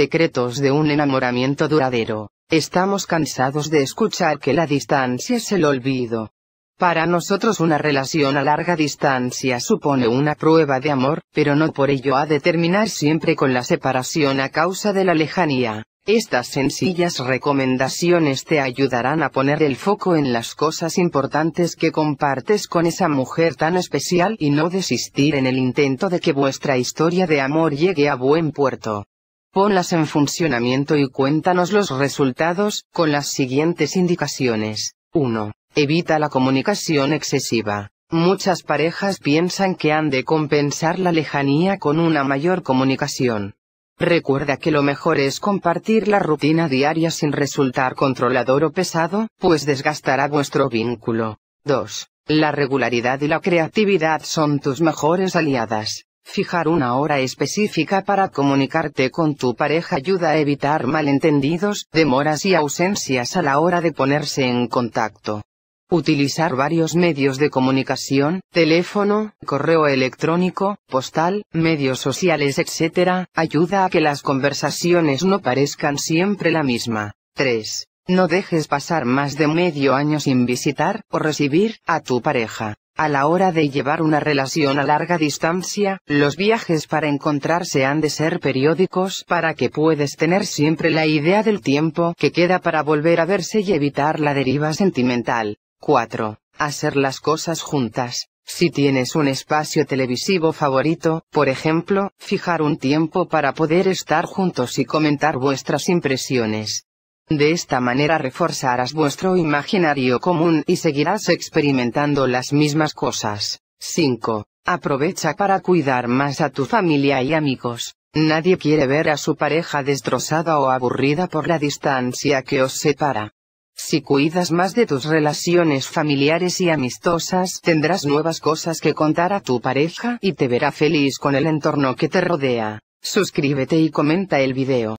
secretos de un enamoramiento duradero. Estamos cansados de escuchar que la distancia es el olvido. Para nosotros una relación a larga distancia supone una prueba de amor, pero no por ello ha de terminar siempre con la separación a causa de la lejanía. Estas sencillas recomendaciones te ayudarán a poner el foco en las cosas importantes que compartes con esa mujer tan especial y no desistir en el intento de que vuestra historia de amor llegue a buen puerto ponlas en funcionamiento y cuéntanos los resultados, con las siguientes indicaciones. 1. Evita la comunicación excesiva. Muchas parejas piensan que han de compensar la lejanía con una mayor comunicación. Recuerda que lo mejor es compartir la rutina diaria sin resultar controlador o pesado, pues desgastará vuestro vínculo. 2. La regularidad y la creatividad son tus mejores aliadas. Fijar una hora específica para comunicarte con tu pareja ayuda a evitar malentendidos, demoras y ausencias a la hora de ponerse en contacto. Utilizar varios medios de comunicación, teléfono, correo electrónico, postal, medios sociales, etc., ayuda a que las conversaciones no parezcan siempre la misma. 3. No dejes pasar más de medio año sin visitar o recibir a tu pareja. A la hora de llevar una relación a larga distancia, los viajes para encontrarse han de ser periódicos para que puedes tener siempre la idea del tiempo que queda para volver a verse y evitar la deriva sentimental. 4. Hacer las cosas juntas. Si tienes un espacio televisivo favorito, por ejemplo, fijar un tiempo para poder estar juntos y comentar vuestras impresiones. De esta manera reforzarás vuestro imaginario común y seguirás experimentando las mismas cosas. 5. Aprovecha para cuidar más a tu familia y amigos. Nadie quiere ver a su pareja destrozada o aburrida por la distancia que os separa. Si cuidas más de tus relaciones familiares y amistosas, tendrás nuevas cosas que contar a tu pareja y te verá feliz con el entorno que te rodea. Suscríbete y comenta el video.